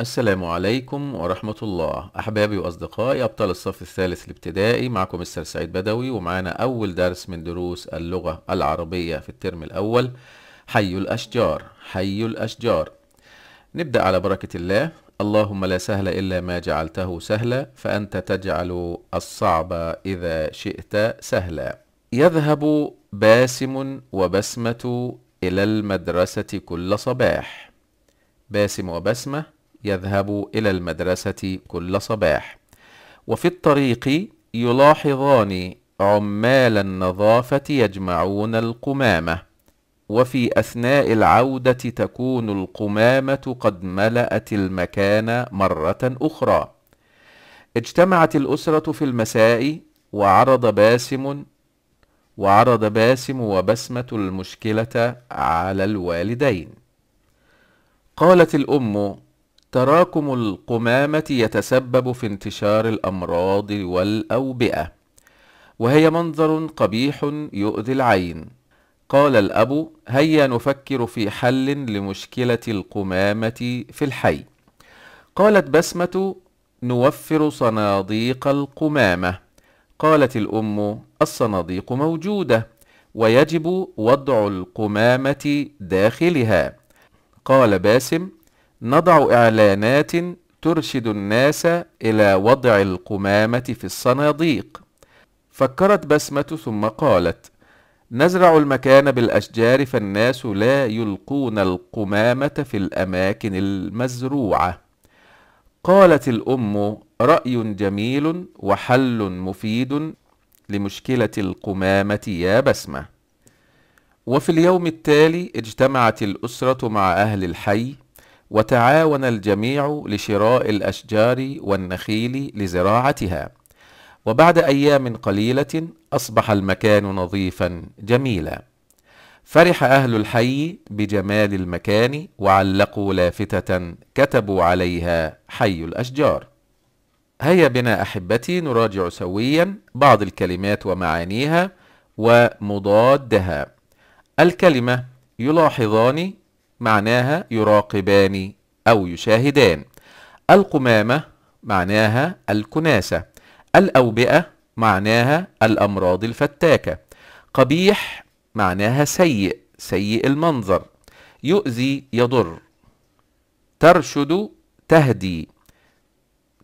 السلام عليكم ورحمة الله أحبابي وأصدقائي أبطال الصف الثالث الابتدائي معكم السيد سعيد بدوي ومعانا أول درس من دروس اللغة العربية في الترم الأول حي الأشجار حي الأشجار نبدأ على بركة الله اللهم لا سهل إلا ما جعلته سهلا فأنت تجعل الصعب إذا شئت سهلا يذهب باسم وبسمة إلى المدرسة كل صباح باسم وبسمة يذهب إلى المدرسة كل صباح وفي الطريق يلاحظان عمال النظافة يجمعون القمامة وفي أثناء العودة تكون القمامة قد ملأت المكان مرة أخرى اجتمعت الأسرة في المساء وعرض باسم وعرض باسم وبسمة المشكلة على الوالدين قالت الأم تراكم القمامة يتسبب في انتشار الأمراض والأوبئة وهي منظر قبيح يؤذي العين قال الأب هيا نفكر في حل لمشكلة القمامة في الحي قالت بسمة نوفر صناديق القمامة قالت الأم الصناديق موجودة ويجب وضع القمامة داخلها قال باسم نضع إعلانات ترشد الناس إلى وضع القمامة في الصناديق فكرت بسمة ثم قالت نزرع المكان بالأشجار فالناس لا يلقون القمامة في الأماكن المزروعة قالت الأم رأي جميل وحل مفيد لمشكلة القمامة يا بسمة وفي اليوم التالي اجتمعت الأسرة مع أهل الحي وتعاون الجميع لشراء الاشجار والنخيل لزراعتها وبعد ايام قليله اصبح المكان نظيفا جميلا فرح اهل الحي بجمال المكان وعلقوا لافته كتبوا عليها حي الاشجار هيا بنا احبتي نراجع سويا بعض الكلمات ومعانيها ومضادها الكلمه يلاحظان معناها يراقبان أو يشاهدان القمامة معناها الكناسة الأوبئة معناها الأمراض الفتاكة قبيح معناها سيء سيء المنظر يؤذي يضر ترشد تهدي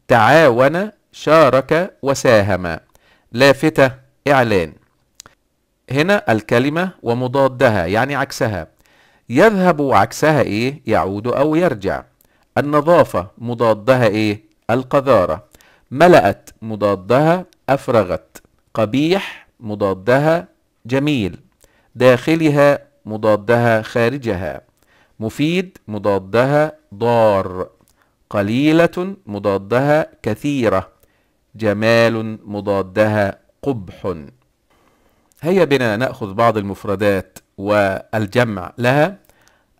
تعاون شارك وساهم لافتة إعلان هنا الكلمة ومضادها يعني عكسها يذهب وعكسها ايه يعود او يرجع النظافة مضادها ايه القذارة ملأت مضادها أفرغت قبيح مضادها جميل داخلها مضادها خارجها مفيد مضادها ضار قليلة مضادها كثيرة جمال مضادها قبح هيا بنا نأخذ بعض المفردات والجمع لها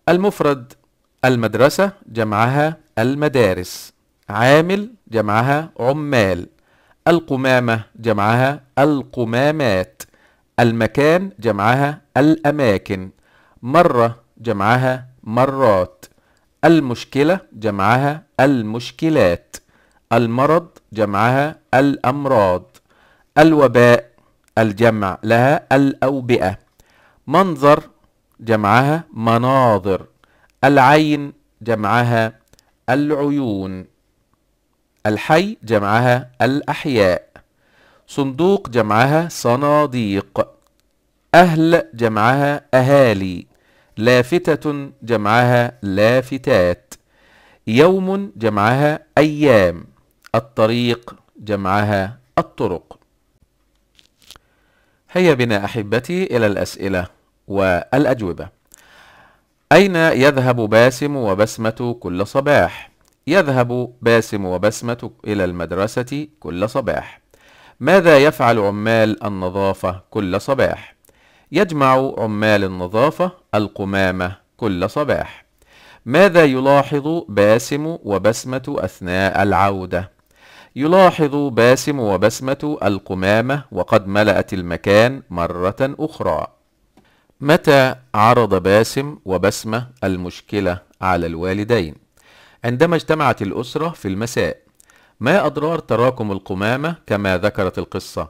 المفرد المدرسة جمعها المدارس عامل جمعها عمال القمامة جمعها القمامات المكان جمعها الأماكن مرة جمعها مرات المشكلة جمعها المشكلات المرض جمعها الأمراض الوباء الجمع لها الأوبئة منظر جمعها مناظر العين جمعها العيون الحي جمعها الأحياء صندوق جمعها صناديق أهل جمعها أهالي لافتة جمعها لافتات يوم جمعها أيام الطريق جمعها الطرق هيا بنا أحبتي إلى الأسئلة والأجوبة أين يذهب باسم وبسمة كل صباح؟ يذهب باسم وبسمة إلى المدرسة كل صباح. ماذا يفعل عمال النظافة كل صباح؟ يجمع عمال النظافة القمامة كل صباح. ماذا يلاحظ باسم وبسمة أثناء العودة؟ يلاحظ باسم وبسمة القمامة وقد ملأت المكان مرة أخرى. متى عرض باسم وبسمة المشكلة على الوالدين؟ عندما اجتمعت الأسرة في المساء ما أضرار تراكم القمامة كما ذكرت القصة؟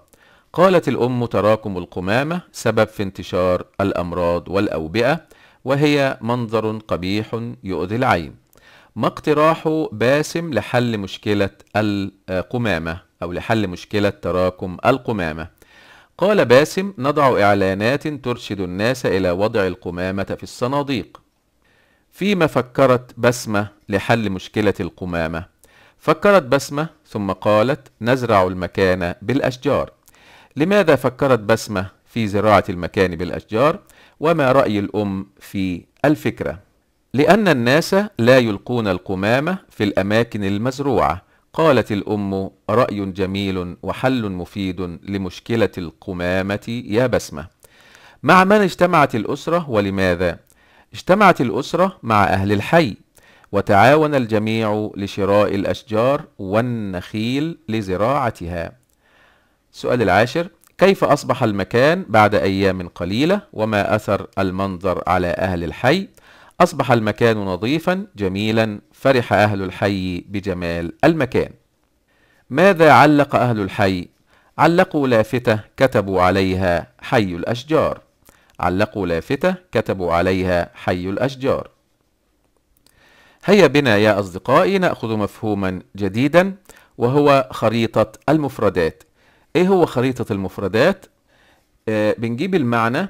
قالت الأم تراكم القمامة سبب في انتشار الأمراض والأوبئة وهي منظر قبيح يؤذي العين ما اقتراح باسم لحل مشكلة القمامة أو لحل مشكلة تراكم القمامة قال باسم نضع إعلانات ترشد الناس إلى وضع القمامة في الصناديق فيما فكرت بسمة لحل مشكلة القمامة فكرت بسمة ثم قالت نزرع المكان بالأشجار لماذا فكرت بسمة في زراعة المكان بالأشجار وما رأي الأم في الفكرة لأن الناس لا يلقون القمامة في الأماكن المزروعة قالت الأم رأي جميل وحل مفيد لمشكلة القمامة يا بسمة مع من اجتمعت الأسرة ولماذا؟ اجتمعت الأسرة مع أهل الحي وتعاون الجميع لشراء الأشجار والنخيل لزراعتها السؤال العاشر كيف أصبح المكان بعد أيام قليلة وما أثر المنظر على أهل الحي؟ أصبح المكان نظيفا جميلا فرح أهل الحي بجمال المكان ماذا علق أهل الحي؟ علقوا لافتة كتبوا عليها حي الأشجار علقوا لافتة كتبوا عليها حي الأشجار هيا بنا يا أصدقائي نأخذ مفهوما جديدا وهو خريطة المفردات إيه هو خريطة المفردات؟ آه بنجيب المعنى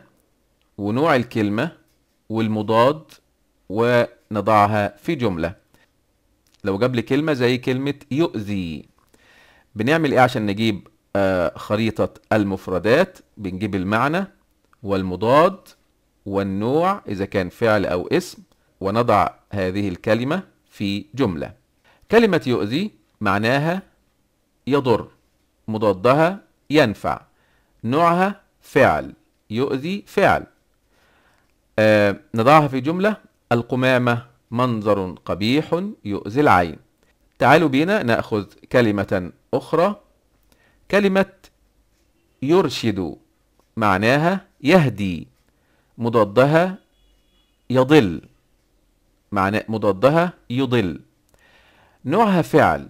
ونوع الكلمة والمضاد ونضعها في جملة لو جاب لي كلمة زي كلمة يؤذي بنعمل ايه عشان نجيب آه خريطة المفردات بنجيب المعنى والمضاد والنوع إذا كان فعل أو اسم ونضع هذه الكلمة في جملة كلمة يؤذي معناها يضر مضادها ينفع نوعها فعل يؤذي فعل آه نضعها في جملة القمامة منظر قبيح يؤذي العين تعالوا بنا نأخذ كلمة أخرى كلمة يرشد معناها يهدي مضادها يضل معنى مضادها يضل نوعها فعل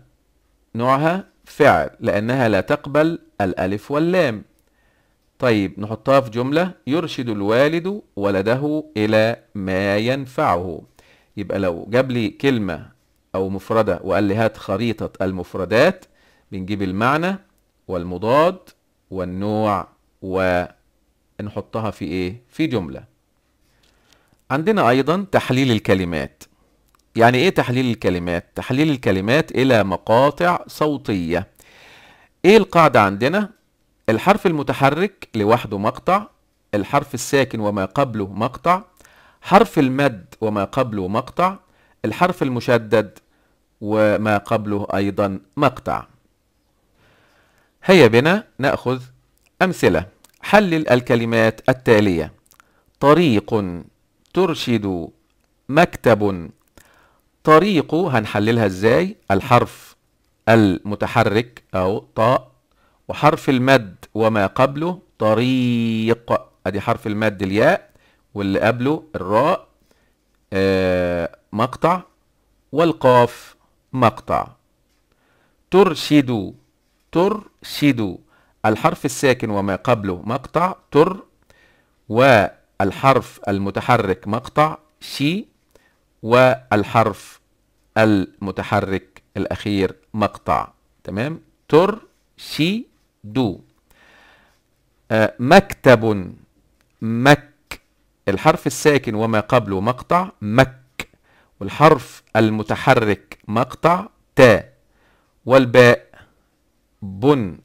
نوعها فعل لأنها لا تقبل الألف واللام طيب نحطها في جملة يرشد الوالد ولده إلى ما ينفعه يبقى لو جاب لي كلمة أو مفردة وقال لي هات خريطة المفردات بنجيب المعنى والمضاد والنوع ونحطها في إيه؟ في جملة عندنا أيضا تحليل الكلمات يعني إيه تحليل الكلمات؟ تحليل الكلمات إلى مقاطع صوتية إيه القاعدة عندنا؟ الحرف المتحرك لوحده مقطع الحرف الساكن وما قبله مقطع حرف المد وما قبله مقطع الحرف المشدد وما قبله أيضا مقطع هيا بنا نأخذ أمثلة حلل الكلمات التالية طريق ترشد مكتب طريق هنحللها ازاي الحرف المتحرك أو طاء وحرف المد وما قبله طريق ادي حرف المد الياء واللي قبله الراء آه مقطع والقاف مقطع ترشد ترشد الحرف الساكن وما قبله مقطع تر والحرف المتحرك مقطع شي والحرف المتحرك الأخير مقطع تمام تر شي دو آه مكتب مك الحرف الساكن وما قبله مقطع مك والحرف المتحرك مقطع تا والباء بن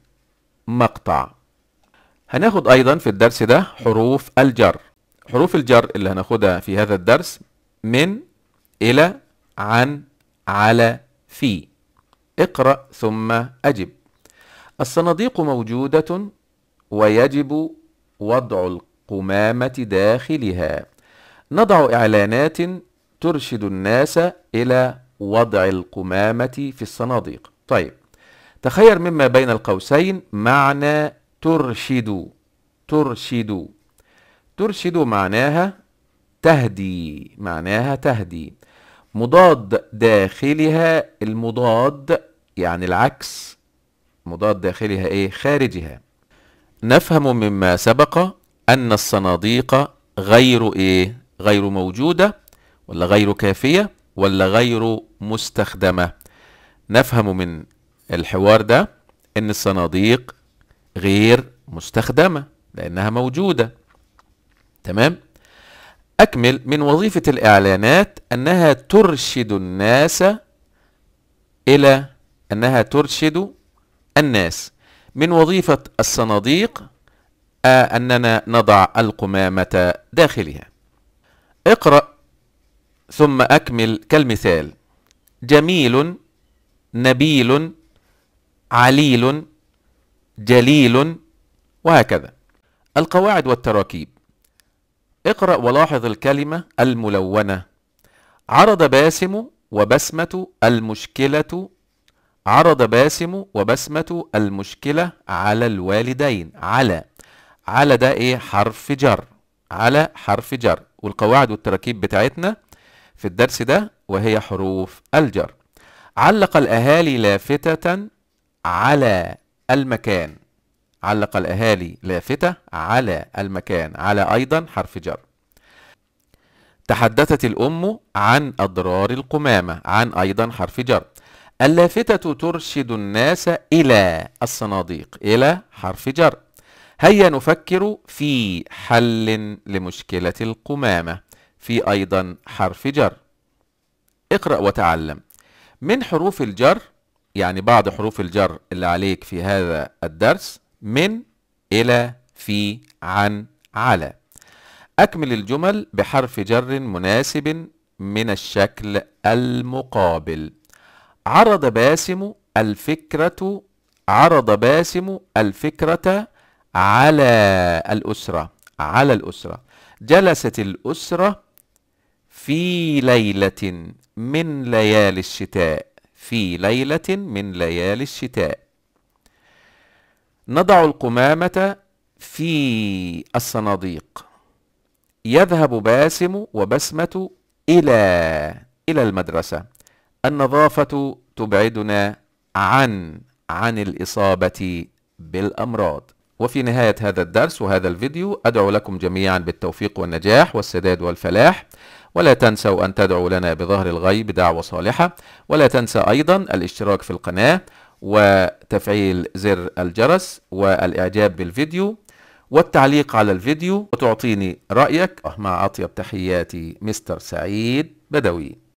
مقطع هناخد ايضا في الدرس ده حروف الجر حروف الجر اللي هناخدها في هذا الدرس من الى عن على في اقرأ ثم أجب الصناديق موجودة ويجب وضع القمامة داخلها نضع إعلانات ترشد الناس إلى وضع القمامة في الصناديق طيب تخير مما بين القوسين معنى ترشد ترشد ترشد معناها تهدي معناها تهدي مضاد داخلها المضاد يعني العكس مضاد داخلها ايه خارجها نفهم مما سبق ان الصناديق غير ايه غير موجوده ولا غير كافيه ولا غير مستخدمه نفهم من الحوار ده ان الصناديق غير مستخدمه لانها موجوده تمام اكمل من وظيفه الاعلانات انها ترشد الناس الى انها ترشد الناس من وظيفة الصناديق آه، أننا نضع القمامة داخلها اقرأ ثم أكمل كالمثال جميل نبيل عليل جليل وهكذا القواعد والتراكيب اقرأ ولاحظ الكلمة الملونة عرض باسم وبسمة المشكلة عرض باسم وبسمة المشكلة على الوالدين على على ده ايه حرف جر على حرف جر والقواعد والتراكيب بتاعتنا في الدرس ده وهي حروف الجر علق الأهالي لافتة على المكان علق الأهالي لافتة على المكان على أيضا حرف جر تحدثت الأم عن أضرار القمامة عن أيضا حرف جر اللافتة ترشد الناس إلى الصناديق إلى حرف جر هيا نفكر في حل لمشكلة القمامة في أيضا حرف جر اقرأ وتعلم من حروف الجر يعني بعض حروف الجر اللي عليك في هذا الدرس من إلى في عن على أكمل الجمل بحرف جر مناسب من الشكل المقابل عرض باسم الفكرة عرض باسم الفكرة على الأسرة على الأسرة جلست الأسرة في ليلة من ليالي الشتاء في ليلة من ليالي الشتاء نضع القمامة في الصناديق يذهب باسم وبسمة إلى إلى المدرسة النظافة تبعدنا عن عن الإصابة بالأمراض وفي نهاية هذا الدرس وهذا الفيديو أدعو لكم جميعا بالتوفيق والنجاح والسداد والفلاح ولا تنسوا أن تدعوا لنا بظهر الغيب دعوة صالحة ولا تنسى أيضا الاشتراك في القناة وتفعيل زر الجرس والإعجاب بالفيديو والتعليق على الفيديو وتعطيني رأيك أه، مع أطيب تحياتي مستر سعيد بدوي